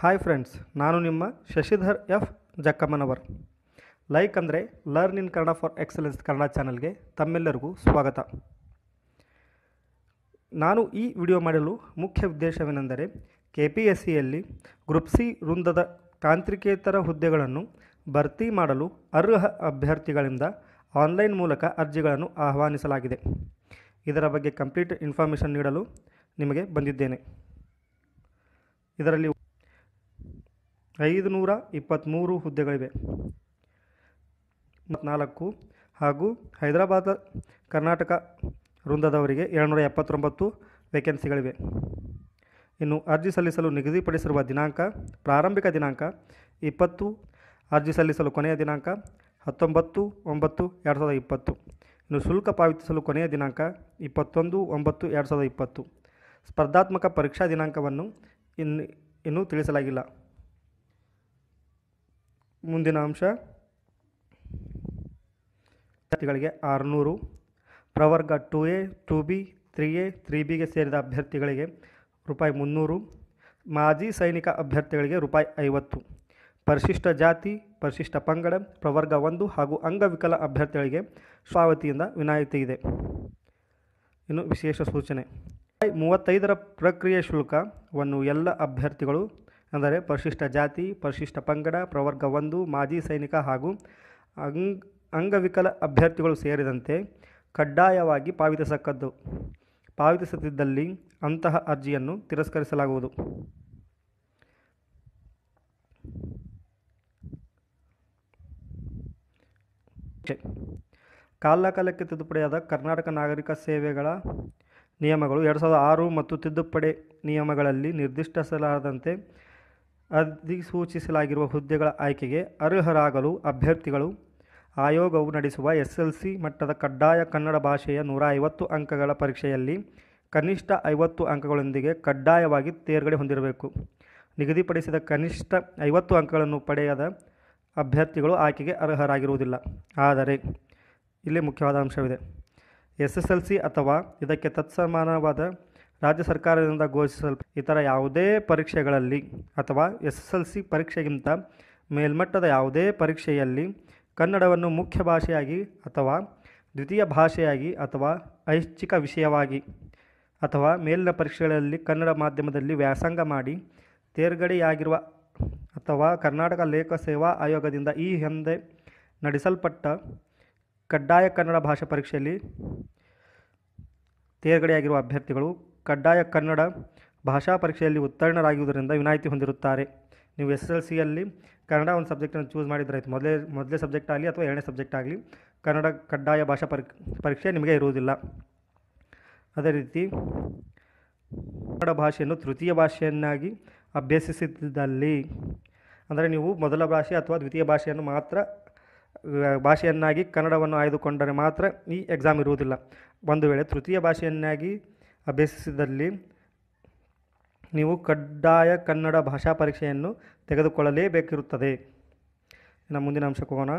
hi friends ನಾನು ನಿಮ್ಮ Shashidhar F Jakkammanavar like ಅಂದರೆ learn in Kannada for excellence Kannada ಚಾನಲ್ಗೆ ತಮ್ಮೆಲ್ಲರಿಗೂ ಸ್ವಾಗತ ನಾನು ಈ ವಿಡಿಯೋ ಮಾಡಲು ಮುಖ್ಯ ಉದ್ದೇಶವೇನೆಂದರೆ ಕೆ ಪಿ ಎಸ್ ಸಿಯಲ್ಲಿ ಗ್ರೂಪ್ ಸಿ ವೃಂದದ ತಾಂತ್ರಿಕೇತರ ಹುದ್ದೆಗಳನ್ನು ಭರ್ತಿ ಮಾಡಲು ಅರ್ಹ ಅಭ್ಯರ್ಥಿಗಳಿಂದ ಆನ್ಲೈನ್ ಮೂಲಕ ಅರ್ಜಿಗಳನ್ನು ಆಹ್ವಾನಿಸಲಾಗಿದೆ ಇದರ ಬಗ್ಗೆ ಕಂಪ್ಲೀಟ್ ಇನ್ಫಾರ್ಮೇಷನ್ ನೀಡಲು ನಿಮಗೆ ಬಂದಿದ್ದೇನೆ ಇದರಲ್ಲಿ ಐದು ನೂರ ಇಪ್ಪತ್ತ್ಮೂರು ಹುದ್ದೆಗಳಿವೆ ನಾಲ್ಕು ಹಾಗೂ ಹೈದರಾಬಾದ್ ಕರ್ನಾಟಕ ವೃಂದದವರಿಗೆ ನೂರ ಎಪ್ಪತ್ತೊಂಬತ್ತು ವೇಕೆನ್ಸಿಗಳಿವೆ ಇನ್ನು ಅರ್ಜಿ ಸಲ್ಲಿಸಲು ನಿಗದಿಪಡಿಸಿರುವ ದಿನಾಂಕ ಪ್ರಾರಂಭಿಕ ದಿನಾಂಕ ಇಪ್ಪತ್ತು ಅರ್ಜಿ ಸಲ್ಲಿಸಲು ಕೊನೆಯ ದಿನಾಂಕ ಹತ್ತೊಂಬತ್ತು ಒಂಬತ್ತು ಎರಡು ಸಾವಿರದ ಇಪ್ಪತ್ತು ಇನ್ನು ಶುಲ್ಕ ಪಾವತಿಸಲು ಕೊನೆಯ ದಿನಾಂಕ ಇಪ್ಪತ್ತೊಂದು ಒಂಬತ್ತು ಎರಡು ಸಾವಿರದ ಇಪ್ಪತ್ತು ಸ್ಪರ್ಧಾತ್ಮಕ ಪರೀಕ್ಷಾ ದಿನಾಂಕವನ್ನು ಇನ್ನು ಇನ್ನೂ ತಿಳಿಸಲಾಗಿಲ್ಲ ಮುಂದಿನ ಅಂಶ ವಿದ್ಯಾರ್ಥಿಗಳಿಗೆ ಆರುನೂರು ಪ್ರವರ್ಗ two A two B three A ತ್ರೀ ಬಿಗೆ ಸೇರಿದ ಅಭ್ಯರ್ಥಿಗಳಿಗೆ ರೂಪಾಯಿ ಮುನ್ನೂರು ಮಾಜಿ ಸೈನಿಕ ಅಭ್ಯರ್ಥಿಗಳಿಗೆ ರೂಪಾಯಿ ಐವತ್ತು ಪರಿಶಿಷ್ಟ ಜಾತಿ ಪರಿಶಿಷ್ಟ ಪಂಗಡ ಪ್ರವರ್ಗ ಒಂದು ಹಾಗೂ ಅಂಗವಿಕಲ ಅಭ್ಯರ್ಥಿಗಳಿಗೆ ಸ್ವಾವತಿಯಿಂದ ವಿನಾಯಿತಿ ಇದೆ ಇನ್ನು ವಿಶೇಷ ಸೂಚನೆ ಮೂವತ್ತೈದರ ಪ್ರಕ್ರಿಯೆ ಶುಲ್ಕವನ್ನು ಎಲ್ಲ ಅಭ್ಯರ್ಥಿಗಳು ಅಂದರೆ ಪರಿಶಿಷ್ಟ ಜಾತಿ ಪರಿಶಿಷ್ಟ ಪಂಗಡ ಪ್ರವರ್ಗ ಒಂದು ಮಾಜಿ ಸೈನಿಕ ಹಾಗೂ ಅಂಗ್ ಅಂಗವಿಕಲ ಅಭ್ಯರ್ಥಿಗಳು ಸೇರಿದಂತೆ ಕಡ್ಡಾಯವಾಗಿ ಪಾವತಿಸಕ್ಕದ್ದು ಪಾವತಿಸುತ್ತಿದ್ದಲ್ಲಿ ಅಂತಹ ಅರ್ಜಿಯನ್ನು ತಿರಸ್ಕರಿಸಲಾಗುವುದು ಕಾಲಕಾಲಕ್ಕೆ ಕಾಲಕ್ಕೆ ತಿದ್ದುಪಡಿಯಾದ ಕರ್ನಾಟಕ ನಾಗರಿಕ ಸೇವೆಗಳ ನಿಯಮಗಳು ಎರಡು ಸಾವಿರದ ಆರು ಮತ್ತು ತಿದ್ದುಪಡಿ ನಿಯಮಗಳಲ್ಲಿ ನಿರ್ದಿಷ್ಟಿಸಲಾದಂತೆ ಅಧಿಸೂಚಿಸಲಾಗಿರುವ ಹುದ್ದೆಗಳ ಆಯ್ಕೆಗೆ ಅರ್ಹರಾಗಲು ಅಭ್ಯರ್ಥಿಗಳು ಆಯೋಗವು ನಡೆಸುವ ಎಸ್ ಎಲ್ ಸಿ ಮಟ್ಟದ ಕಡ್ಡಾಯ ಕನ್ನಡ ಭಾಷೆಯ ನೂರ ಐವತ್ತು ಅಂಕಗಳ ಪರೀಕ್ಷೆಯಲ್ಲಿ ಕನಿಷ್ಠ ಐವತ್ತು ಅಂಕಗಳೊಂದಿಗೆ ಕಡ್ಡಾಯವಾಗಿ ತೇರ್ಗಡೆ ಹೊಂದಿರಬೇಕು ನಿಗದಿಪಡಿಸಿದ ಕನಿಷ್ಠ ಐವತ್ತು ಅಂಕಗಳನ್ನು ಪಡೆಯದ ಅಭ್ಯರ್ಥಿಗಳು ಆಯ್ಕೆಗೆ ಅರ್ಹರಾಗಿರುವುದಿಲ್ಲ ಆದರೆ ಇಲ್ಲಿ ಮುಖ್ಯವಾದ ಅಂಶವಿದೆ ಎಸ್ ಎಸ್ ಎಲ್ ಸಿ ಅಥವಾ ಇದಕ್ಕೆ ತತ್ಸಮಾನವಾದ ರಾಜ್ಯ ಸರ್ಕಾರದಿಂದ ಘೋಷಿಸಲ್ಪ ಇತರ ಯಾವುದೇ ಪರೀಕ್ಷೆಗಳಲ್ಲಿ ಅಥವಾ ಎಸ್ ಎಸ್ ಎಲ್ ಸಿ ಪರೀಕ್ಷೆಗಿಂತ ಮೇಲ್ಮಟ್ಟದ ಯಾವುದೇ ಪರೀಕ್ಷೆಯಲ್ಲಿ ಕನ್ನಡವನ್ನು ಮುಖ್ಯ ಭಾಷೆಯಾಗಿ ಅಥವಾ ದ್ವಿತೀಯ ಭಾಷೆಯಾಗಿ ಅಥವಾ ಐಚ್ಛಿಕ ವಿಷಯವಾಗಿ ಅಥವಾ ಮೇಲಿನ ಪರೀಕ್ಷೆಗಳಲ್ಲಿ ಕನ್ನಡ ಮಾಧ್ಯಮದಲ್ಲಿ ವ್ಯಾಸಂಗ ಮಾಡಿ ತೇರ್ಗಡೆಯಾಗಿರುವ ಅಥವಾ ಕರ್ನಾಟಕ ಲೇಖ ಸೇವಾ ಆಯೋಗದಿಂದ ಈ ಹಿಂದೆ ನಡೆಸಲ್ಪಟ್ಟ ಕಡ್ಡಾಯ ಕನ್ನಡ ಭಾಷಾ ಪರೀಕ್ಷೆಯಲ್ಲಿ ತೇರ್ಗಡೆಯಾಗಿರುವ ಅಭ್ಯರ್ಥಿಗಳು ಕಡ್ಡಾಯ ಕನ್ನಡ ಭಾಷಾ ಪರೀಕ್ಷೆಯಲ್ಲಿ ಉತ್ತೀರ್ಣರಾಗಿರುವುದರಿಂದ ವಿನಾಯಿತಿ ಹೊಂದಿರುತ್ತಾರೆ ನೀವು ಎಸ್ ಎಲ್ ಸಿಯಲ್ಲಿ ಕನ್ನಡ ಒಂದು ಸಬ್ಜೆಕ್ಟನ್ನು ಚೂಸ್ ಮಾಡಿದರೆ ಮೊದಲೇ ಮೊದಲೇ ಸಬ್ಜೆಕ್ಟ್ ಆಗಲಿ ಅಥವಾ ಎರಡನೇ ಸಬ್ಜೆಕ್ಟ್ ಆಗಲಿ ಕನ್ನಡ ಕಡ್ಡಾಯ ಭಾಷಾ ಪರೀಕ್ಷೆ ನಿಮಗೆ ಇರುವುದಿಲ್ಲ ಅದೇ ರೀತಿ ಕನ್ನಡ ಭಾಷೆಯನ್ನು ತೃತೀಯ ಭಾಷೆಯನ್ನಾಗಿ ಅಭ್ಯಸಿಸಿದ್ದಲ್ಲಿ ಅಂದರೆ ನೀವು ಮೊದಲ ಭಾಷೆ ಅಥವಾ ದ್ವಿತೀಯ ಭಾಷೆಯನ್ನು ಮಾತ್ರ ಭಾಷೆಯನ್ನಾಗಿ ಕನ್ನಡವನ್ನು ಆಯ್ದುಕೊಂಡರೆ ಮಾತ್ರ ಈ ಎಕ್ಸಾಮ್ ಇರುವುದಿಲ್ಲ ಒಂದು ವೇಳೆ ತೃತೀಯ ಭಾಷೆಯನ್ನಾಗಿ ಅಭ್ಯಸಿಸಿದಲ್ಲಿ ನೀವು ಕಡ್ಡಾಯ ಕನ್ನಡ ಭಾಷಾ ಪರೀಕ್ಷೆಯನ್ನು ತೆಗೆದುಕೊಳ್ಳಲೇಬೇಕಿರುತ್ತದೆ ಇನ್ನು ಮುಂದಿನ ಅಂಶಕ್ಕೆ ಹೋಗೋಣ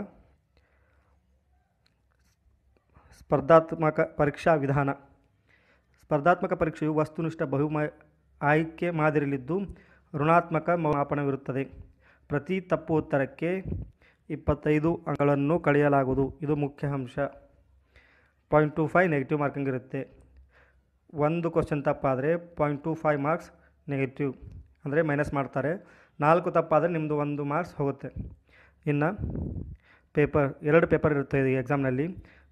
ಸ್ಪರ್ಧಾತ್ಮಕ ಪರೀಕ್ಷಾ ವಿಧಾನ ಸ್ಪರ್ಧಾತ್ಮಕ ಪರೀಕ್ಷೆಯು ವಸ್ತುನಿಷ್ಠ ಬಹುಮ ಆಯ್ಕೆ ಮಾದರಿಯಲ್ಲಿದ್ದು ಋಣಾತ್ಮಕ ಮಾಪನವಿರುತ್ತದೆ ಪ್ರತಿ ತಪ್ಪು ಉತ್ತರಕ್ಕೆ ಇಪ್ಪತ್ತೈದು ಅಂಕಗಳನ್ನು ಕಳೆಯಲಾಗುವುದು ಇದು ಮುಖ್ಯ ಅಂಶ point two five negative marking ಇರುತ್ತೆ ಒಂದು ಕ್ವಶನ್ ತಪ್ಪಾದರೆ point two five marks negative ಅಂದರೆ ಮೈನಸ್ ಮಾಡ್ತಾರೆ ನಾಲ್ಕು ತಪ್ಪಾದರೆ ನಿಮ್ಮದು ಒಂದು ಮಾರ್ಕ್ಸ್ ಹೋಗುತ್ತೆ ಇನ್ನು ಪೇಪರ್ ಎರಡು ಪೇಪರ್ ಇರುತ್ತೆ ಈ ಎಕ್ಸಾಮ್ನಲ್ಲಿ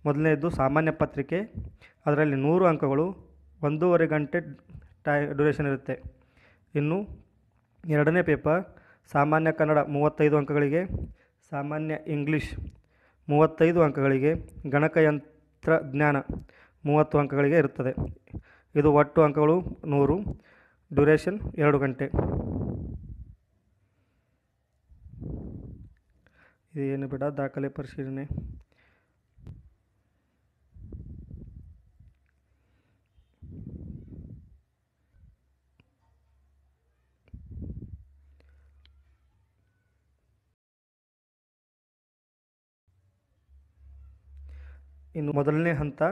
ಮೊದಲನೇದು ಸಾಮಾನ್ಯ ಪತ್ರಿಕೆ ಅದರಲ್ಲಿ ನೂರು ಅಂಕಗಳು ಒಂದೂವರೆ ಗಂಟೆ ಟೈ ಡ್ಯೂರೇಷನ್ ಇರುತ್ತೆ ಇನ್ನು ಎರಡನೇ ಪೇಪರ್ ಸಾಮಾನ್ಯ ಕನ್ನಡ ಮೂವತ್ತೈದು ಅಂಕಗಳಿಗೆ ಸಾಮಾನ್ಯ ಇಂಗ್ಲೀಷ್ ಮೂವತ್ತೈದು ಅಂಕಗಳಿಗೆ ಗಣಕಯಂತ್ರ ಜ್ಞಾನ ಮೂವತ್ತು ಅಂಕಗಳಿಗೆ ಇರುತ್ತದೆ ಇದು ಒಟ್ಟು ಅಂಕಗಳು ನೂರು ಡ್ಯುರೇಷನ್ ಎರಡು ಗಂಟೆ ಇದು ಏನು ಬೇಡ ದಾಖಲೆ ಪರಿಶೀಲನೆ ಇನ್ನು ಮೊದಲನೇ ಹಂತ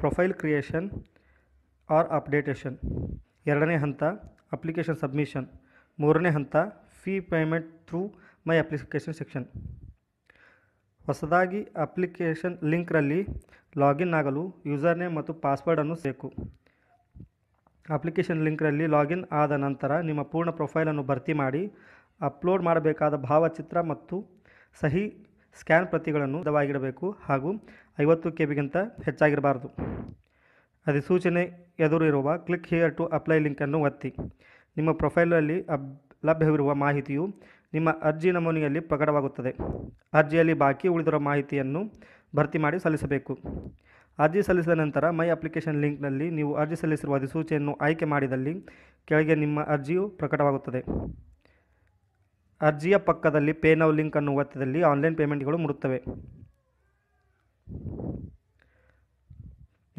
ಪ್ರೊಫೈಲ್ ಕ್ರಿಯೇಷನ್ ಆರ್ ಅಪ್ಡೇಟೇಷನ್ ಎರಡನೇ ಹಂತ ಅಪ್ಲಿಕೇಶನ್ ಸಬ್ಮಿಷನ್ ಮೂರನೇ ಹಂತ fee payment through my application section ಹೊಸದಾಗಿ ಅಪ್ಲಿಕೇಶನ್ ಲಿಂಕ್ರಲ್ಲಿ ಲಾಗಿನ್ ಆಗಲು ಯೂಸರ್ ನೇಮ್ ಮತ್ತು ಪಾಸ್ವರ್ಡನ್ನು ಸೇಕು ಅಪ್ಲಿಕೇಶನ್ ಲಿಂಕ್ರಲ್ಲಿ ಲಾಗಿನ್ ಆದ ನಂತರ ನಿಮ್ಮ ಪೂರ್ಣ ಪ್ರೊಫೈಲನ್ನು ಭರ್ತಿ ಮಾಡಿ ಅಪ್ಲೋಡ್ ಮಾಡಬೇಕಾದ ಭಾವಚಿತ್ರ ಮತ್ತು ಸಹಿ ಸ್ಕ್ಯಾನ್ ಪ್ರತಿಗಳನ್ನು ದವಾಗಿಡಬೇಕು ಹಾಗೂ ಐವತ್ತು ಕೆ ಬಿಗಿಂತ ಹೆಚ್ಚಾಗಿರಬಾರದು ಅಧಿಸೂಚನೆ ಎದುರಿರುವ ಕ್ಲಿಕ್ ಹಿಯರ್ ಟು ಅಪ್ಲೈ ಲಿಂಕನ್ನು ಒತ್ತಿ ನಿಮ್ಮ ಪ್ರೊಫೈಲಲ್ಲಿ ಅಬ್ ಲಭ್ಯವಿರುವ ಮಾಹಿತಿಯು ನಿಮ್ಮ ಅರ್ಜಿ ನಮೂನೆಯಲ್ಲಿ ಪ್ರಕಟವಾಗುತ್ತದೆ ಅರ್ಜಿಯಲ್ಲಿ ಬಾಕಿ ಉಳಿದಿರುವ ಮಾಹಿತಿಯನ್ನು ಭರ್ತಿ ಮಾಡಿ ಸಲ್ಲಿಸಬೇಕು ಅರ್ಜಿ ಸಲ್ಲಿಸಿದ ನಂತರ ಮೈ ಅಪ್ಲಿಕೇಶನ್ ಲಿಂಕ್ನಲ್ಲಿ ನೀವು ಅರ್ಜಿ ಸಲ್ಲಿಸಿರುವ ಅಧಿಸೂಚನೆಯನ್ನು ಆಯ್ಕೆ ಮಾಡಿದಲ್ಲಿ ಕೆಳಗೆ ನಿಮ್ಮ ಅರ್ಜಿಯು ಪ್ರಕಟವಾಗುತ್ತದೆ ಅರ್ಜಿಯ ಪಕ್ಕದಲ್ಲಿ ಪೇ ನೌ ಲಿಂಕನ್ನು ಒತ್ತಿದಲ್ಲಿ ಆನ್ಲೈನ್ ಪೇಮೆಂಟ್ಗಳು ಮೂಡುತ್ತವೆ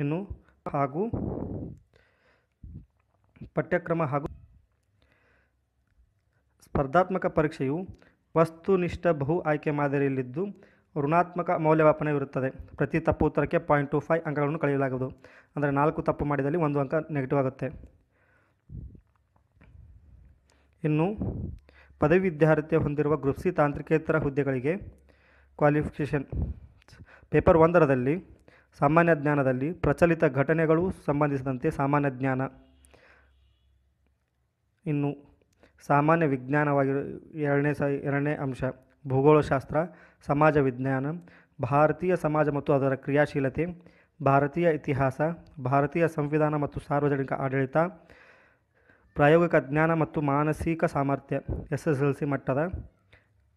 ಇನ್ನು ಹಾಗೂ ಪಠ್ಯಕ್ರಮ ಹಾಗೂ ಸ್ಪರ್ಧಾತ್ಮಕ ಪರೀಕ್ಷೆಯು ವಸ್ತುನಿಷ್ಠ ಬಹು ಆಯ್ಕೆ ಮಾದರಿಯಲ್ಲಿದ್ದು ಋಣಾತ್ಮಕ ಮೌಲ್ಯಮಾಪನವಿರುತ್ತದೆ ಪ್ರತಿ ತಪ್ಪು ಉತ್ತರಕ್ಕೆ ಪಾಯಿಂಟ್ ಟು ಫೈವ್ ಅಂಕಗಳನ್ನು ಕಳೆಯಲಾಗುವುದು ಅಂದರೆ ನಾಲ್ಕು ತಪ್ಪು ಮಾಡಿದಲ್ಲಿ ಒಂದು ಅಂಕ ನೆಗೆಟಿವ್ ಆಗುತ್ತೆ ಇನ್ನು ಪದವಿ ವಿದ್ಯಾರ್ಥಿ ಹೊಂದಿರುವ ಗ್ರೂಪ್ ಸಿ ತಾಂತ್ರಿಕೇತರ ಹುದ್ದೆಗಳಿಗೆ ಕ್ವಾಲಿಫಿಕೇಷನ್ ಪೇಪರ್ ಒಂದರದಲ್ಲಿ ಸಾಮಾನ್ಯ ಜ್ಞಾನದಲ್ಲಿ ಪ್ರಚಲಿತ ಘಟನೆಗಳು ಸಂಬಂಧಿಸಿದಂತೆ ಸಾಮಾನ್ಯ ಜ್ಞಾನ ಇನ್ನು ಸಾಮಾನ್ಯ ವಿಜ್ಞಾನವಾಗಿ ಎರಡನೇ ಸ ಎರಡನೇ ಅಂಶ ಭೂಗೋಳಶಾಸ್ತ್ರ ಸಮಾಜ ವಿಜ್ಞಾನ ಭಾರತೀಯ ಸಮಾಜ ಮತ್ತು ಅದರ ಕ್ರಿಯಾಶೀಲತೆ ಭಾರತೀಯ ಇತಿಹಾಸ ಭಾರತೀಯ ಸಂವಿಧಾನ ಮತ್ತು ಸಾರ್ವಜನಿಕ ಆಡಳಿತ ಪ್ರಾಯೋಗಿಕ ಜ್ಞಾನ ಮತ್ತು ಮಾನಸಿಕ ಸಾಮರ್ಥ್ಯ ಎಸ್ ಎಸ್ ಎಲ್ ಸಿ ಮಟ್ಟದ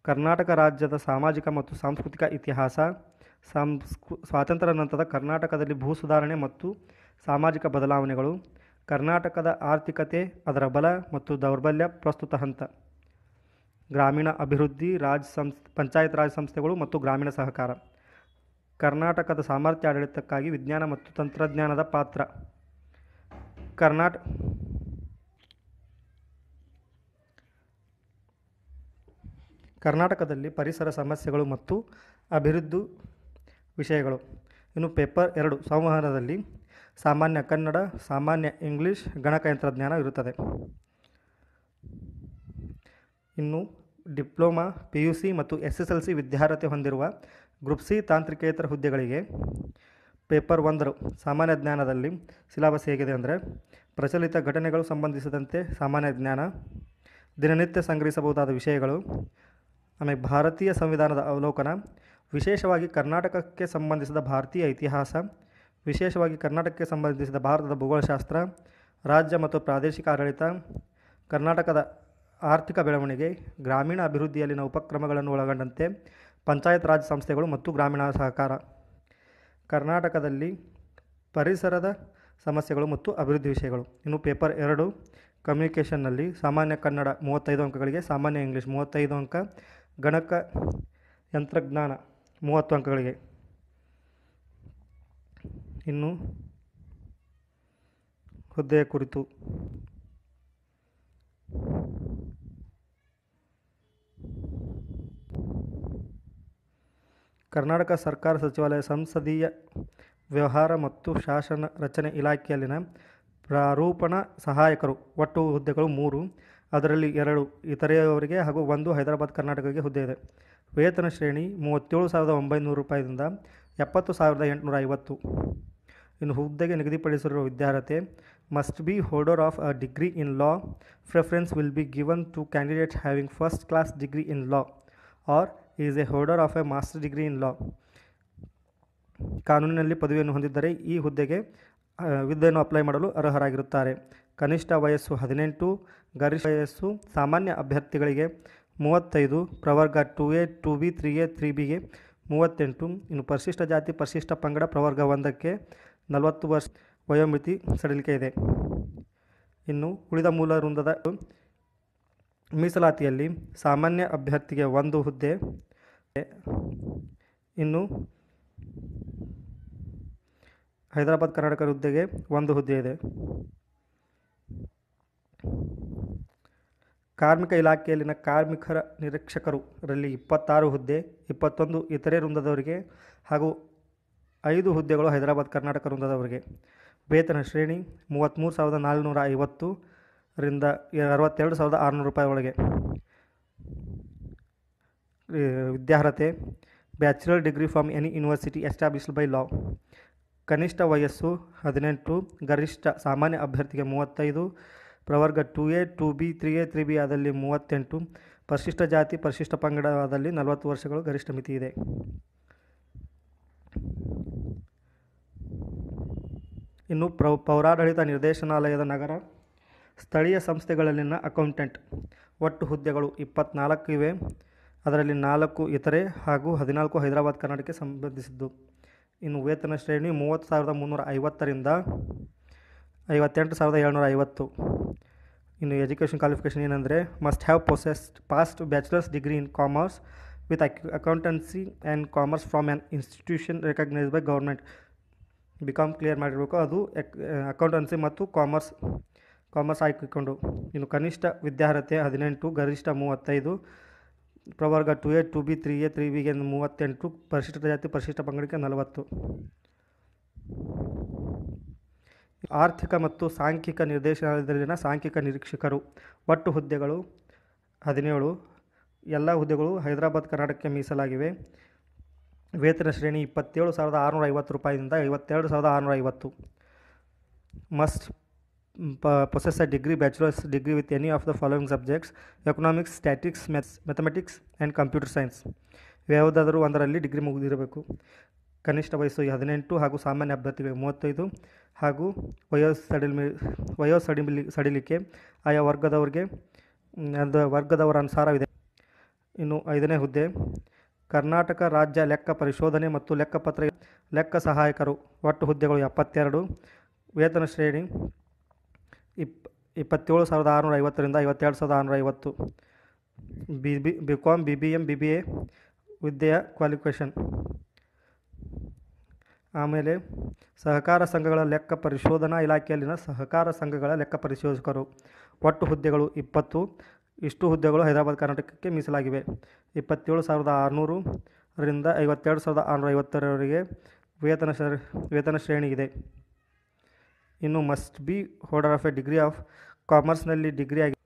ಕರ್ನಾಟಕ ರಾಜ್ಯದ ಸಾಮಾಜಿಕ ಮತ್ತು ಸಾಂಸ್ಕೃತಿಕ ಇತಿಹಾಸ ಸಂಸ್ಕೃ ಸ್ವಾತಂತ್ರ್ಯ ನಂತರದ ಕರ್ನಾಟಕದಲ್ಲಿ ಭೂ ಸುಧಾರಣೆ ಮತ್ತು ಸಾಮಾಜಿಕ ಬದಲಾವಣೆಗಳು ಕರ್ನಾಟಕದ ಆರ್ಥಿಕತೆ ಅದರ ಬಲ ಮತ್ತು ದೌರ್ಬಲ್ಯ ಪ್ರಸ್ತುತ ಹಂತ ಗ್ರಾಮೀಣ ಅಭಿವೃದ್ಧಿ ರಾಜ್ ಸಂಸ್ ಪಂಚಾಯತ್ ರಾಜ್ ಸಂಸ್ಥೆಗಳು ಮತ್ತು ಗ್ರಾಮೀಣ ಸಹಕಾರ ಕರ್ನಾಟಕದ ಸಾಮರ್ಥ್ಯ ಆಡಳಿತಕ್ಕಾಗಿ ವಿಜ್ಞಾನ ಮತ್ತು ತಂತ್ರಜ್ಞಾನದ ಪಾತ್ರ ಕರ್ನಾಟ ಕರ್ನಾಟಕದಲ್ಲಿ ಪರಿಸರ ಸಮಸ್ಯೆಗಳು ಮತ್ತು ಅಭಿವೃದ್ಧಿ ವಿಷಯಗಳು ಇನ್ನು ಪೇಪರ್ ಎರಡು ಸಂವಹನದಲ್ಲಿ ಸಾಮಾನ್ಯ ಕನ್ನಡ ಸಾಮಾನ್ಯ ಇಂಗ್ಲೀಷ್ ಗಣಕಯಂತ್ರಜ್ಞಾನ ಇರುತ್ತದೆ ಇನ್ನು ಡಿಪ್ಲೊಮಾ ಪಿ ಯು ಸಿ ಮತ್ತು ಎಸ್ ಎಸ್ ಎಲ್ ಸಿ ವಿದ್ಯಾರ್ಹತೆ ಹೊಂದಿರುವ ಗ್ರೂಪ್ ಸಿ ತಾಂತ್ರಿಕೇತರ ಹುದ್ದೆಗಳಿಗೆ ಪೇಪರ್ ಒಂದರು ಸಾಮಾನ್ಯ ಜ್ಞಾನದಲ್ಲಿ ಸಿಲಾಬಸ್ ಹೇಗಿದೆ ಅಂದರೆ ಪ್ರಚಲಿತ ಘಟನೆಗಳು ಸಂಬಂಧಿಸಿದಂತೆ ಸಾಮಾನ್ಯ ಜ್ಞಾನ ದಿನನಿತ್ಯ ಸಂಗ್ರಹಿಸಬಹುದಾದ ವಿಷಯಗಳು ಆಮೇಲೆ ಭಾರತೀಯ ಸಂವಿಧಾನದ ಅವಲೋಕನ ವಿಶೇಷವಾಗಿ ಕರ್ನಾಟಕಕ್ಕೆ ಸಂಬಂಧಿಸಿದ ಭಾರತೀಯ ಇತಿಹಾಸ ವಿಶೇಷವಾಗಿ ಕರ್ನಾಟಕಕ್ಕೆ ಸಂಬಂಧಿಸಿದ ಭಾರತದ ಭೂಗೋಳಶಾಸ್ತ್ರ ರಾಜ್ಯ ಮತ್ತು ಪ್ರಾದೇಶಿಕ ಆಡಳಿತ ಕರ್ನಾಟಕದ ಆರ್ಥಿಕ ಬೆಳವಣಿಗೆ ಗ್ರಾಮೀಣ ಅಭಿವೃದ್ಧಿಯಲ್ಲಿನ ಉಪಕ್ರಮಗಳನ್ನು ಒಳಗೊಂಡಂತೆ ಪಂಚಾಯತ್ ರಾಜ್ ಸಂಸ್ಥೆಗಳು ಮತ್ತು ಗ್ರಾಮೀಣ ಸಹಕಾರ ಕರ್ನಾಟಕದಲ್ಲಿ ಪರಿಸರದ ಸಮಸ್ಯೆಗಳು ಮತ್ತು ಅಭಿವೃದ್ಧಿ ವಿಷಯಗಳು ಇನ್ನು ಪೇಪರ್ ಎರಡು ಕಮ್ಯುನಿಕೇಷನ್ನಲ್ಲಿ ಸಾಮಾನ್ಯ ಕನ್ನಡ ಮೂವತ್ತೈದು ಅಂಕಗಳಿಗೆ ಸಾಮಾನ್ಯ ಇಂಗ್ಲೀಷ್ ಮೂವತ್ತೈದು ಅಂಕ ಗಣಕ ಯಂತ್ರಜ್ಞಾನ ಮೂವತ್ತು ಅಂಕಗಳಿಗೆ ಇನ್ನು ಹುದ್ದೆಯ ಕುರಿತು ಕರ್ನಾಟಕ ಸರ್ಕಾರ ಸಚಿವಾಲಯ ಸಂಸದೀಯ ವ್ಯವಹಾರ ಮತ್ತು ಶಾಸನ ರಚನೆ ಇಲಾಖೆಯಲ್ಲಿನ ಪ್ರಾರೂಪಣ ಸಹಾಯಕರು ಒಟ್ಟು ಹುದ್ದೆಗಳು ಮೂರು ಅದರಲ್ಲಿ ಎರಡು ಇತರೆಯವರಿಗೆ ಹಾಗೂ ಒಂದು ಹೈದರಾಬಾದ್ ಕರ್ನಾಟಕಕ್ಕೆ ಹುದ್ದೆ ಇದೆ ವೇತನ ಶ್ರೇಣಿ ಮೂವತ್ತೇಳು ಸಾವಿರದ ಒಂಬೈನೂರು ರೂಪಾಯಿಯಿಂದ ಎಪ್ಪತ್ತು ಸಾವಿರದ ಎಂಟುನೂರ ಐವತ್ತು ಇನ್ನು ಹುದ್ದೆಗೆ ನಿಗದಿಪಡಿಸಿರುವ ವಿದ್ಯಾರ್ಹತೆ must be holder of a degree in law preference will be given to candidates having first class degree in law or is a holder of a master degree in law ಕಾನೂನಿನಲ್ಲಿ ಪದವಿಯನ್ನು ಹೊಂದಿದ್ದರೆ ಈ ಹುದ್ದೆಗೆ ಹುದ್ದೆಯನ್ನು ಅಪ್ಲೈ ಮಾಡಲು ಅರ್ಹರಾಗಿರುತ್ತಾರೆ ಕನಿಷ್ಠ ವಯಸ್ಸು ಹದಿನೆಂಟು ಗರಿಷ್ಠ ವಯಸ್ಸು ಸಾಮಾನ್ಯ ಅಭ್ಯರ್ಥಿಗಳಿಗೆ ಮೂವತ್ತೈದು ಪ್ರವರ್ಗ two A two B three A ತ್ರೀ ಬಿಗೆ ಮೂವತ್ತೆಂಟು ಇನ್ನು ಪರಿಶಿಷ್ಟ ಜಾತಿ ಪರಿಶಿಷ್ಟ ಪಂಗಡ ಪ್ರವರ್ಗ ಒಂದಕ್ಕೆ ನಲವತ್ತು ವರ್ಷ ವಯೋಮಿತಿ ಸಡಿಲಿಕೆ ಇದೆ ಇನ್ನು ಉಳಿದ ಮೂಲ ವೃಂದದ ಮೀಸಲಾತಿಯಲ್ಲಿ ಸಾಮಾನ್ಯ ಅಭ್ಯರ್ಥಿಗೆ ಒಂದು ಹುದ್ದೆ ಇನ್ನು ಹೈದರಾಬಾದ್ ಕರ್ನಾಟಕ ಹುದ್ದೆಗೆ ಒಂದು ಹುದ್ದೆ ಇದೆ ಕಾರ್ಮಿಕ ಇಲಾಖೆಯಲ್ಲಿನ ಕಾರ್ಮಿಕರ ನಿರೀಕ್ಷಕರುರಲ್ಲಿ ಇಪ್ಪತ್ತಾರು ಹುದ್ದೆ ಇಪ್ಪತ್ತೊಂದು ಇತರೆ ವೃಂದದವರಿಗೆ ಹಾಗೂ ಐದು ಹುದ್ದೆಗಳು ಹೈದರಾಬಾದ್ ಕರ್ನಾಟಕ ವೃಂದದವರಿಗೆ ವೇತನ ಶ್ರೇಣಿ ಮೂವತ್ತ್ಮೂರು ಸಾವಿರದ ನಾಲ್ನೂರ ಐವತ್ತು ರಿಂದ ಅರವತ್ತೆರಡು ಸಾವಿರದ ಆರುನೂರು ರೂಪಾಯಿ ಒಳಗೆ ವಿದ್ಯಾರ್ಹತೆ bachelor degree from any university established by law ಕನಿಷ್ಠ ವಯಸ್ಸು ಹದಿನೆಂಟು ಗರಿಷ್ಠ ಸಾಮಾನ್ಯ ಅಭ್ಯರ್ಥಿಗೆ ಮೂವತ್ತೈದು ಪ್ರವರ್ಗ two A two B three A three B ಆದಲ್ಲಿ ಮೂವತ್ತೆಂಟು ಪರಿಶಿಷ್ಟ ಜಾತಿ ಪರಿಶಿಷ್ಟ ಪಂಗಡದಲ್ಲಿ ನಲವತ್ತು ವರ್ಷಗಳು ಗರಿಷ್ಠ ಮಿತಿ ಇದೆ ಇನ್ನು ಪ್ರೌ ಪೌರಾಡಳಿತ ನಿರ್ದೇಶನಾಲಯದ ನಗರ ಸ್ಥಳೀಯ ಸಂಸ್ಥೆಗಳಲ್ಲಿನ ಅಕೌಂಟೆಂಟ್ ಒಟ್ಟು ಹುದ್ದೆಗಳು ಇಪ್ಪತ್ನಾಲ್ಕು ಇವೆ ಅದರಲ್ಲಿ ನಾಲ್ಕು ಇತರೆ ಹಾಗೂ ಹದಿನಾಲ್ಕು ಹೈದರಾಬಾದ್ ಕರ್ನಾಟಕಕ್ಕೆ ಸಂಬಂಧಿಸಿದ್ದು ಇನ್ನು ವೇತನ ಶ್ರೇಣಿ ಮೂವತ್ತು ಸಾವಿರದ ಮುನ್ನೂರ ಐವತ್ತರಿಂದ ಐವತ್ತೆಂಟು ಸಾವಿರದ ಏಳ್ನೂರ ಐವತ್ತು ಇನ್ನು ಎಜುಕೇಷನ್ ಕ್ವಾಲಿಫಿಕೇಷನ್ ಏನಂದರೆ must have possessed passed bachelor's degree in commerce with ac accountancy and commerce from an institution recognise by government BCom clear ಮಾಡಿರಬೇಕು ಅದು ಅಕೌಂಟೆನ್ಸಿ ಮತ್ತು ಕಾಮರ್ಸ್ ಕಾಮರ್ಸ್ ಹಾಕಿಕೊಂಡು ಇನ್ನು ಕನಿಷ್ಠ ವಿದ್ಯಾರ್ಹತೆ ಹದಿನೆಂಟು ಗರಿಷ್ಠ ಮೂವತ್ತೈದು ಪ್ರವರ್ಗ two A two B three A ತ್ರೀ ಬಿಗೆ ಮೂವತ್ತೆಂಟು ಪರಿಶಿಷ್ಟ ಜಾತಿ ಪರಿಶಿಷ್ಟ ಪಂಗಡಿಕೆ ನಲವತ್ತು ಆರ್ಥಿಕ ಮತ್ತು ಸಾಂಖ್ಯಿಕ ನಿರ್ದೇಶನಾಲಯದಲ್ಲಿನ ಸಾಂಖ್ಯಿಕ ನಿರೀಕ್ಷಕರು ಒಟ್ಟು ಹುದ್ದೆಗಳು ಹದಿನೇಳು ಎಲ್ಲ ಹುದ್ದೆಗಳು ಹೈದರಾಬಾದ್ ಕರ್ನಾಟಕಕ್ಕೆ ಮೀಸಲಾಗಿವೆ ವೇತನ ಶ್ರೇಣಿ ಇಪ್ಪತ್ತೇಳು ಸಾವಿರದ ಆರುನೂರ ಐವತ್ತು ರೂಪಾಯಿಯಿಂದ ಐವತ್ತೆರಡು ಸಾವಿರದ ಆರುನೂರ ಐವತ್ತು must possess a degree bachelor's degree with any of the following subjects economics statics maths mathematics and computer science ಯಾವುದಾದರೂ ಒಂದರಲ್ಲಿ ಡಿಗ್ರಿ ಮುಗಿದಿರಬೇಕು ಕನಿಷ್ಠ ವಯಸ್ಸು ಹದಿನೆಂಟು ಹಾಗೂ ಸಾಮಾನ್ಯ ಅಭ್ಯರ್ಥಿಗಳಿಗೆ ಮೂವತ್ತೈದು ಹಾಗೂ ವಯೋ ಸಡಿಲ್ಮಿ ವಯೋ ಸಡಿಲಿ ಸಡಿಲಿಕೆ ಆಯಾ ವರ್ಗದವರಿಗೆ ವರ್ಗದವರ ಅನುಸಾರವಿದೆ ಇನ್ನು ಐದನೇ ಹುದ್ದೆ ಕರ್ನಾಟಕ ರಾಜ್ಯ ಲೆಕ್ಕ ಪರಿಶೋಧನೆ ಮತ್ತು ಲೆಕ್ಕಪತ್ರ ಲೆಕ್ಕ ಸಹಾಯಕರು ಒಟ್ಟು ಹುದ್ದೆಗಳು ಎಪ್ಪತ್ತೆರಡು ವೇತನ ಶ್ರೇಣಿ ಇಪ್ ಇಪ್ಪತ್ತೇಳು ಸಾವಿರದ ಆರುನೂರ ಐವತ್ತರಿಂದ ಐವತ್ತೆರಡು ಸಾವಿರದ ಆರುನೂರ ಐವತ್ತು B B BCom B B M B B A ವಿದ್ಯೆಯ ಕ್ವಾಲಿಫಿಕೇಷನ್ ಆಮೇಲೆ ಸಹಕಾರ ಸಂಘಗಳ ಲೆಕ್ಕ ಪರಿಶೋಧನಾ ಇಲಾಖೆಯಲ್ಲಿನ ಸಹಕಾರ ಸಂಘಗಳ ಲೆಕ್ಕ ಪರಿಶೋಧಕರು ಒಟ್ಟು ಹುದ್ದೆಗಳು ಇಪ್ಪತ್ತು ಇಷ್ಟು ಹುದ್ದೆಗಳು ಹೈದರಾಬಾದ್ ಕರ್ನಾಟಕಕ್ಕೆ ಮೀಸಲಾಗಿವೆ ಇಪ್ಪತ್ತೇಳು ಸಾವಿರದ ಆರುನೂರು ರಿಂದ ಐವತ್ತೆರಡು ಸಾವಿರದ ಆರುನೂರ ಐವತ್ತರವರೆಗೆ ವೇತನ ವೇತನ ಶ್ರೇಣಿ ಇದೆ ಇನ್ನು must be holder of a degree of ಕಾಮರ್ಸ್ನಲ್ಲಿ ಡಿಗ್ರಿ ಆಗಿ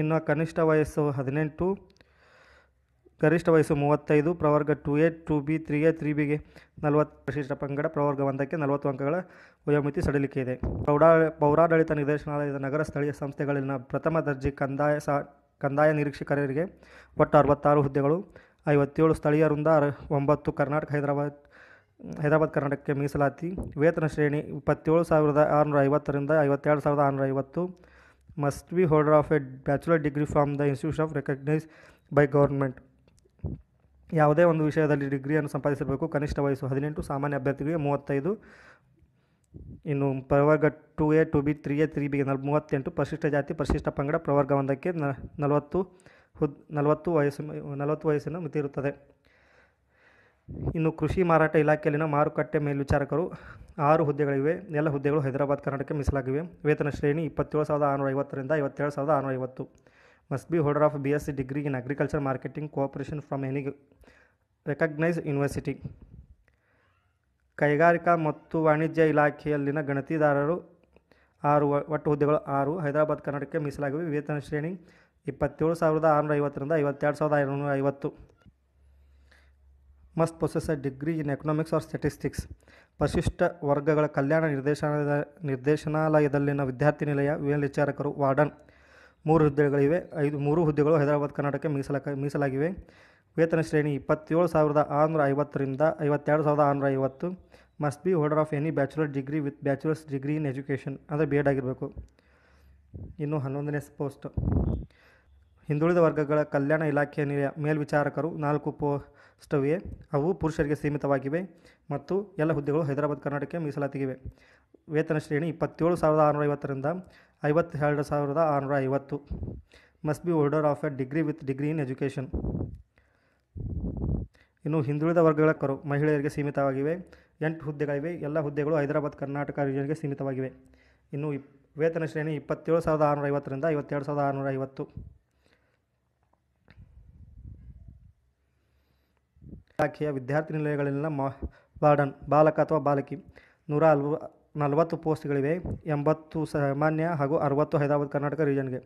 ಇನ್ನು ಕನಿಷ್ಠ ವಯಸ್ಸು ಹದಿನೆಂಟು ಗರಿಷ್ಠ ವಯಸ್ಸು ಮೂವತ್ತೈದು ಪ್ರವರ್ಗ two A two B three A ತ್ರೀ ಬಿಗೆ ನಲವತ್ತು ಪ್ರಶಿಷ್ಟ ಪಂಗಡ ಪ್ರವರ್ಗ ಒಂದಕ್ಕೆ ನಲವತ್ತು ಅಂಕಗಳ ವಯೋಮಿತಿ ಸಡಿಲಿಕೆ ಇದೆ ಪ್ರೌಢಾ ಪೌರಾಡಳಿತ ನಿರ್ದೇಶನಾಲಯದ ನಗರ ಸ್ಥಳೀಯ ಸಂಸ್ಥೆಗಳಲ್ಲಿನ ಪ್ರಥಮ ದರ್ಜೆ ಕಂದಾಯ ಸ ಕಂದಾಯ ನಿರೀಕ್ಷಕರಿಗೆ ಒಟ್ಟು ಅರವತ್ತಾರು ಹುದ್ದೆಗಳು ಐವತ್ತೇಳು ಸ್ಥಳೀಯ ವೃಂದ ಒಂಬತ್ತು ಕರ್ನಾಟಕ ಹೈದರಾಬಾದ್ ಹೈದರಾಬಾದ್ ಕರ್ನಾಟಕಕ್ಕೆ ಮೀಸಲಾತಿ ವೇತನ ಶ್ರೇಣಿ ಇಪ್ಪತ್ತೇಳು ಸಾವಿರದ ಆರುನೂರ ಐವತ್ತರಿಂದ ಐವತ್ತೆರಡು ಸಾವಿರದ ಆರುನೂರ ಐವತ್ತು must be holder of a bachelor degree from the institute of recognise by government ಯಾವುದೇ ಒಂದು ವಿಷಯದಲ್ಲಿ ಡಿಗ್ರಿಯನ್ನು ಸಂಪಾದಿಸಬೇಕು ಕನಿಷ್ಠ ವಯಸ್ಸು ಹದಿನೆಂಟು ಸಾಮಾನ್ಯ ಅಭ್ಯರ್ಥಿಗಳಿಗೆ ಮೂವತ್ತೈದು ಇನ್ನು ಪ್ರವರ್ಗ two A two B three A ತ್ರೀ ಬಿಗೆ ನಲ್ ಮೂವತ್ತೆಂಟು ಪರಿಶಿಷ್ಟ ಜಾತಿ ಪರಿಶಿಷ್ಟ ಪಂಗಡ ಪ್ರವರ್ಗ ಒಂದಕ್ಕೆ ನ ನಲವತ್ತು ಹುದ್ ನಲವತ್ತು ವಯಸ್ಸು ನಲವತ್ತು ವಯಸ್ಸಿನ ಮಿತಿ ಇರುತ್ತದೆ ಇನ್ನು ಕೃಷಿ ಮಾರಾಟ ಇಲಾಖೆಯಲ್ಲಿನ ಮಾರುಕಟ್ಟೆ ಮೇಲ್ವಿಚಾರಕರು ಆರು ಹುದ್ದೆಗಳಿವೆ ಎಲ್ಲ ಹುದ್ದೆಗಳು ಹೈದರಾಬಾದ್ ಕರ್ನಾಟಕಕ್ಕೆ ಮೀಸಲಾಗಿವೆ ವೇತನ ಶ್ರೇಣಿ ಇಪ್ಪತ್ತೇಳು ಸಾವಿರದ ಆರುನೂರ ಐವತ್ತರಿಂದ ಐವತ್ತೇಳು ಸಾವಿರದ ಆರುನೂರ ಐವತ್ತು must holder of B S C degree in agriculture marketing cooperation from any recognised university ಕೈಗಾರಿಕಾ ಮತ್ತು ವಾಣಿಜ್ಯ ಇಲಾಖೆಯಲ್ಲಿನ ಗಣತಿದಾರರು ಆರು ಒಟ್ಟು ಹುದ್ದೆಗಳು ಆರು ಹೈದರಾಬಾದ್ ಕರ್ನಾಟಕಕ್ಕೆ ಮೀಸಲಾಗಿವೆ ವೇತನ ಶ್ರೇಣಿ ಇಪ್ಪತ್ತೇಳು ಸಾವಿರದ ಆರುನೂರ ಐವತ್ತರಿಂದ ಐವತ್ತೆರಡು ಸಾವಿರದ ಐನೂರ ಐವತ್ತು must processor a degree in economics or statistics ಪರಿಶಿಷ್ಟ ವರ್ಗಗಳ ಕಲ್ಯಾಣ ನಿರ್ದೇಶನದ ನಿರ್ದೇಶನಾಲಯದಲ್ಲಿನ ವಿದ್ಯಾರ್ಥಿ ನಿಲಯ ವಾರ್ಡನ್ ಮೂರು ಹುದ್ದೆಗಳಿವೆ ಐದು ಮೂರು ಹುದ್ದೆಗಳು ಹೈದರಾಬಾದ್ ಕರ್ನಾಟಕಕ್ಕೆ ಮೀಸಲ ಮೀಸಲಾಗಿವೆ ವೇತನ ಶ್ರೇಣಿ ಇಪ್ಪತ್ತೇಳು ಸಾವಿರದ ಆರುನೂರ ಐವತ್ತರಿಂದ ಐವತ್ತೆರಡು ಸಾವಿರದ ಆರುನೂರ ಐವತ್ತು must be holder of any bachelor degree with bachelor's degree in education ಅಂದರೆ ಬಿ ಎಡ್ ಆಗಿರಬೇಕು ಇನ್ನು ಹನ್ನೊಂದನೇ ಪೋಸ್ಟ್ ಹಿಂದುಳಿದ ವರ್ಗಗಳ ಕಲ್ಯಾಣ ಇಲಾಖೆಯ ಮೇಲ್ವಿಚಾರಕರು ನಾಲ್ಕು ಪೋಸ್ಟವಿವೆ ಅವು ಪುರುಷರಿಗೆ ಸೀಮಿತವಾಗಿವೆ ಮತ್ತು ಎಲ್ಲ ಹುದ್ದೆಗಳು ಹೈದರಾಬಾದ್ ಕರ್ನಾಟಕಕ್ಕೆ ಮೀಸಲಾತಿಗಿವೆ ವೇತನ ಶ್ರೇಣಿ ಇಪ್ಪತ್ತೇಳು ಸಾವಿರದ ಆರುನೂರ ಐವತ್ತರಿಂದ ಐವತ್ತೆರಡು ಸಾವಿರದ ಆರುನೂರ ಐವತ್ತು must be holder of a degree with degree in education ಇನ್ನು ಹಿಂದುಳಿದ ವರ್ಗಗಳ ಕರು ಮಹಿಳೆಯರಿಗೆ ಸೀಮಿತವಾಗಿವೆ ಎಂಟು ಹುದ್ದೆಗಳಿವೆ ಎಲ್ಲ ಹುದ್ದೆಗಳು ಹೈದರಾಬಾದ್ ಕರ್ನಾಟಕ ರೀಜನ್ಗೆ ಸೀಮಿತವಾಗಿವೆ ಇನ್ನು ವೇತನ ಶ್ರೇಣಿ ಇಪ್ಪತ್ತೇಳು ಸಾವಿರದ ಆರುನೂರ ಐವತ್ತರಿಂದ ಐವತ್ತೆರಡು ಸಾವಿರದ ಆರುನೂರ ಐವತ್ತು ಇಲಾಖೆಯ ವಿದ್ಯಾರ್ಥಿ ನಿಲಯಗಳಲ್ಲಿನ ಮಾ ವಾರ್ಡನ್ ಬಾಲಕ ಅಥವಾ ಬಾಲಕಿ ನೂರ ಅಲ್ವ ನಲವತ್ತು ಪೋಸ್ಟ್ಗಳಿವೆ ಎಂಬತ್ತು ಸಾಮಾನ್ಯ ಹಾಗೂ ಅರವತ್ತು ಹೈದರಾಬಾದ್ ಕರ್ನಾಟಕ ರೀಜನ್ಗೆ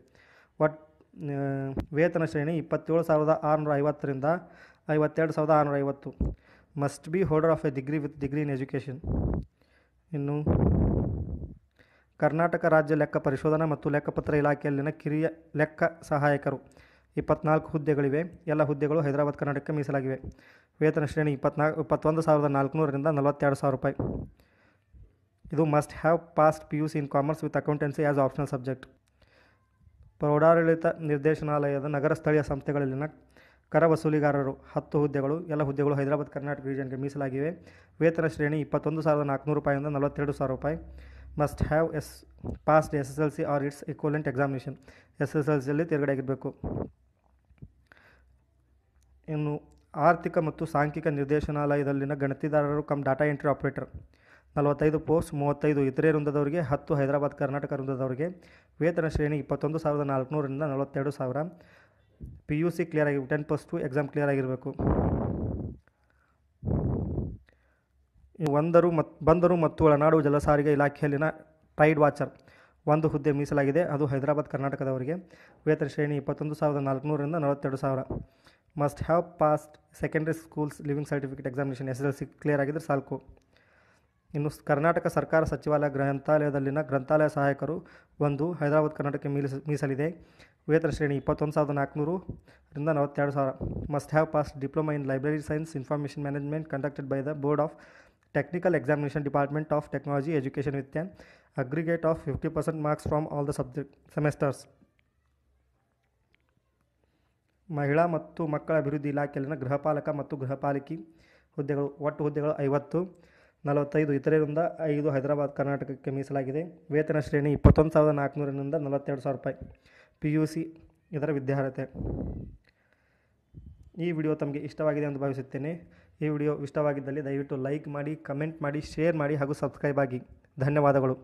ಒಟ್ ವೇತನ ಶ್ರೇಣಿ ಇಪ್ಪತ್ತೇಳು ಸಾವಿರದ ಆರುನೂರ ಐವತ್ತರಿಂದ ಐವತ್ತೆರಡು ಸಾವಿರದ ಆರುನೂರ ಐವತ್ತು must be holder of a degree with degree in education ಇನ್ನು ಕರ್ನಾಟಕ ರಾಜ್ಯ ಲೆಕ್ಕ ಪರಿಶೋಧನಾ ಮತ್ತು ಲೆಕ್ಕಪತ್ರ ಇಲಾಖೆಯಲ್ಲಿನ ಕಿರಿಯ ಲೆಕ್ಕ ಸಹಾಯಕರು ಇಪ್ಪತ್ನಾಲ್ಕು ಹುದ್ದೆಗಳಿವೆ ಎಲ್ಲ ಹುದ್ದೆಗಳು ಹೈದರಾಬಾದ್ ಕರ್ನಾಟಕಕ್ಕೆ ಮೀಸಲಾಗಿವೆ ವೇತನ ಶ್ರೇಣಿ ಇಪ್ಪತ್ನಾಲ್ಕು ಇಪ್ಪತ್ತೊಂದು ಸಾವಿರದ ನಾಲ್ಕುನೂರರಿಂದ ನಲವತ್ತೆರಡು ಸಾವಿರ ರೂಪಾಯಿ ಇದು must have passed P U C in commerce with accountancy as optional subject ಪ್ರೌಢಾಡಳಿತ ನಿರ್ದೇಶನಾಲಯದ ನಗರ ಸ್ಥಳೀಯ ಸಂಸ್ಥೆಗಳಲ್ಲಿನ ಕರ ವಸೂಲಿಗಾರರು ಹತ್ತು ಹುದ್ದೆಗಳು ಎಲ್ಲ ಹುದ್ದೆಗಳು ಹೈದರಾಬಾದ್ ಕರ್ನಾಟಕ ರೀಜನ್ಗೆ ಮೀಸಲಾಗಿವೆ ವೇತನ ಶ್ರೇಣಿ ಇಪ್ಪತ್ತೊಂದು ಸಾವಿರದ ನಾಲ್ಕುನೂರು ರೂಪಾಯಿಂದ ನಲವತ್ತೆರಡು ಸಾವಿರ ರೂಪಾಯಿ must have S passed S S L C or its equivalent examination S S L ಸಿಯಲ್ಲಿ ತೇರ್ಗಡೆ ಆಗಿರಬೇಕು ಇನ್ನು ಆರ್ಥಿಕ ಮತ್ತು ಸಾಂಖ್ಯಿಕ ನಿರ್ದೇಶನಾಲಯದಲ್ಲಿನ ಗಣತಿದಾರರು ಕಮ್ ಡಾಟಾ ಎಂಟ್ರಿ ಆಪರೇಟರ್ ನಲವತ್ತೈದು ಪೋಸ್ಟ್ ಮೂವತ್ತೈದು ಇತರೆ ವೃಂದದವರಿಗೆ ಹತ್ತು ಹೈದರಾಬಾದ್ ಕರ್ನಾಟಕ ವೃಂದದವರಿಗೆ ವೇತನ ಶ್ರೇಣಿ ಇಪ್ಪತ್ತೊಂದು ಸಾವಿರದ ನಾಲ್ಕುನೂರರಿಂದ ನಲವತ್ತೆರಡು ಸಾವಿರ ಪಿ ಯು ಸಿ ಕ್ಲಿಯರ್ ಆಗಿ ten plus two exam clear ಆಗಿರಬೇಕು ಒಂದರು ಮತ್ತು ಬಂದರು ಮತ್ತು ಒಳನಾಡು ಜಲಸಾರಿಗೆ ಇಲಾಖೆಯಲ್ಲಿನ ಟೈಡ್ ವಾಚರ್ ಒಂದು ಹುದ್ದೆ ಮೀಸಲಾಗಿದೆ ಅದು ಹೈದರಾಬಾದ್ ಕರ್ನಾಟಕದವರಿಗೆ ವೇತನ ಶ್ರೇಣಿ ಇಪ್ಪತ್ತೊಂದು ಸಾವಿರದ ನಾಲ್ಕುನೂರರಿಂದ ನಲವತ್ತೆರಡು ಸಾವಿರ must have passed secondary schools leaving certificate examination S L C clear ಆಗಿದ್ದರೆ ಸಾಕು ಇನ್ನು ಕರ್ನಾಟಕ ಸರ್ಕಾರ ಸಚಿವಾಲಯ ಗ್ರಂಥಾಲಯದಲ್ಲಿನ ಗ್ರಂಥಾಲಯ ಸಹಾಯಕರು ಒಂದು ಹೈದರಾಬಾದ್ ಕರ್ನಾಟಕಕ್ಕೆ ಮೀಸ ಮೀಸಲಿದೆ ವೇತನ ಶ್ರೇಣಿ ಇಪ್ಪತ್ತೊಂದು ಸಾವಿರದ ನಾಲ್ಕುನೂರು ರಿಂದ ನಲವತ್ತೆರಡು ಸಾವಿರ must have pass diploma in library science information management conducted by the board of technical examination department of technology education with an aggregate of fifty percent marks from all the subject semesters ಮಹಿಳಾ ಮತ್ತು ಮಕ್ಕಳ ಅಭಿವೃದ್ಧಿ ಇಲಾಖೆಯಲ್ಲಿನ ಗೃಹಪಾಲಕ ಮತ್ತು ಗೃಹಪಾಲಿಕೆ ಹುದ್ದೆಗಳು ಒಟ್ಟು ಹುದ್ದೆಗಳು ಐವತ್ತು ನಲವತ್ತೈದು ಇತರರಿಂದ ಐದು ಹೈದರಾಬಾದ್ ಕರ್ನಾಟಕಕ್ಕೆ ಮೀಸಲಾಗಿದೆ ವೇತನ ಶ್ರೇಣಿ ಇಪ್ಪತ್ತೊಂದು ಸಾವಿರದ ನಾಲ್ಕುನೂರಿಂದ ನಲವತ್ತೆರಡು ಸಾವಿರ ರೂಪಾಯಿ ಪಿ ಯು ಸಿ ಇದರ ವಿದ್ಯಾರ್ಹತೆ ಈ ವಿಡಿಯೋ ತಮಗೆ ಇಷ್ಟವಾಗಿದೆ ಎಂದು ಭಾವಿಸುತ್ತೇನೆ ಈ ವಿಡಿಯೋ ಇಷ್ಟವಾಗಿದ್ದಲ್ಲಿ ದಯವಿಟ್ಟು ಲೈಕ್ ಮಾಡಿ ಕಮೆಂಟ್ ಮಾಡಿ ಶೇರ್ ಮಾಡಿ ಹಾಗೂ ಸಬ್ಸ್ಕ್ರೈಬ್ ಆಗಿ ಧನ್ಯವಾದಗಳು